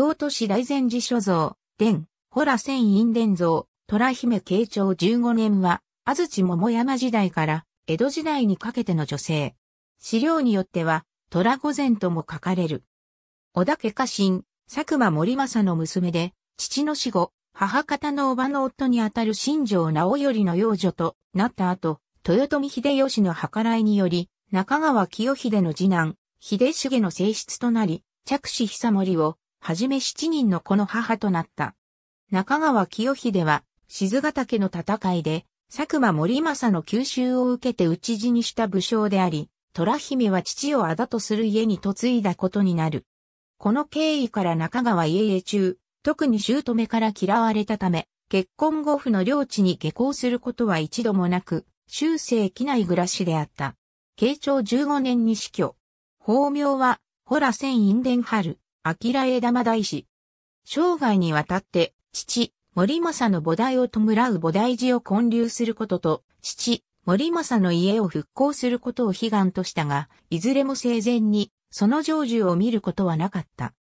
京都市大善寺所蔵、伝、ホラ仙院伝蔵、虎姫慶長15年は、安土桃山時代から江戸時代にかけての女性。資料によっては、虎御前とも書かれる。小田家家臣、佐久間森政の娘で、父の死後、母方の叔母の夫にあたる新城直頼の養女となった後、豊臣秀吉の計らいにより、中川清秀の次男、秀重の正室となり、着手久森をはじめ七人の子の母となった。中川清秀は、静ヶ岳の戦いで、佐久間森政の吸収を受けて討ち死にした武将であり、虎姫は父をあだとする家に嫁いだことになる。この経緯から中川家家中、特に姑から嫌われたため、結婚後夫の領地に下校することは一度もなく、終生機内暮らしであった。慶長15年に死去。法名は、ホラ千院伝春。明枝間大師。生涯にわたって、父、森政の菩提を弔う菩提寺を建立することと、父、森政の家を復興することを悲願としたが、いずれも生前に、その成就を見ることはなかった。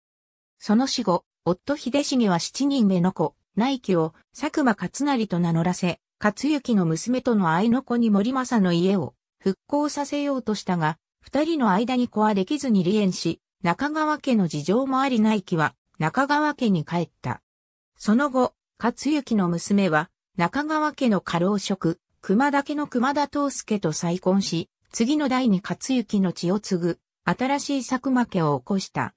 その死後、夫秀重は七人目の子、内記を佐久間勝成と名乗らせ、勝行の娘との愛の子に森政の家を復興させようとしたが、二人の間に子はできずに離縁し、中川家の事情もあり内記は中川家に帰った。その後、勝幸の娘は中川家の過労職、熊田家の熊田東介と再婚し、次の代に勝幸の血を継ぐ、新しい佐久間家を起こした。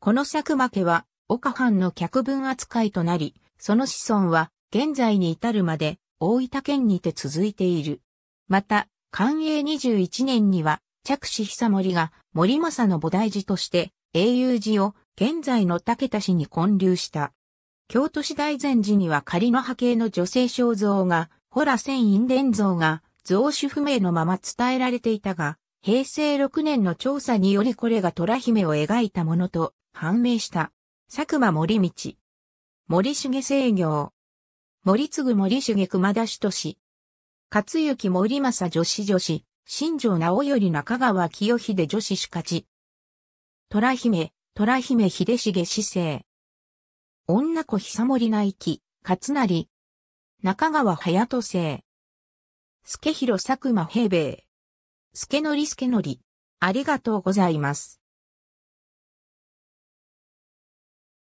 この佐久間家は、岡藩の客分扱いとなり、その子孫は、現在に至るまで、大分県にて続いている。また、寛永21年には、着手久森が、森政の菩提寺として英雄寺を現在の武田市に建立した。京都市大善寺には仮の波形の女性肖像が、ほら千院伝像が、像主不明のまま伝えられていたが、平成6年の調査によりこれが虎姫を描いたものと判明した。佐久間森道。森重制業。森継森重熊田氏とし。勝幸森政女子女子、新庄直頼中川清秀女子主家。ち。虎姫、虎姫秀重氏生。女子久森内記、勝成。中川隼人生。助広佐久間平兵衛。助則助則。ありがとうございます。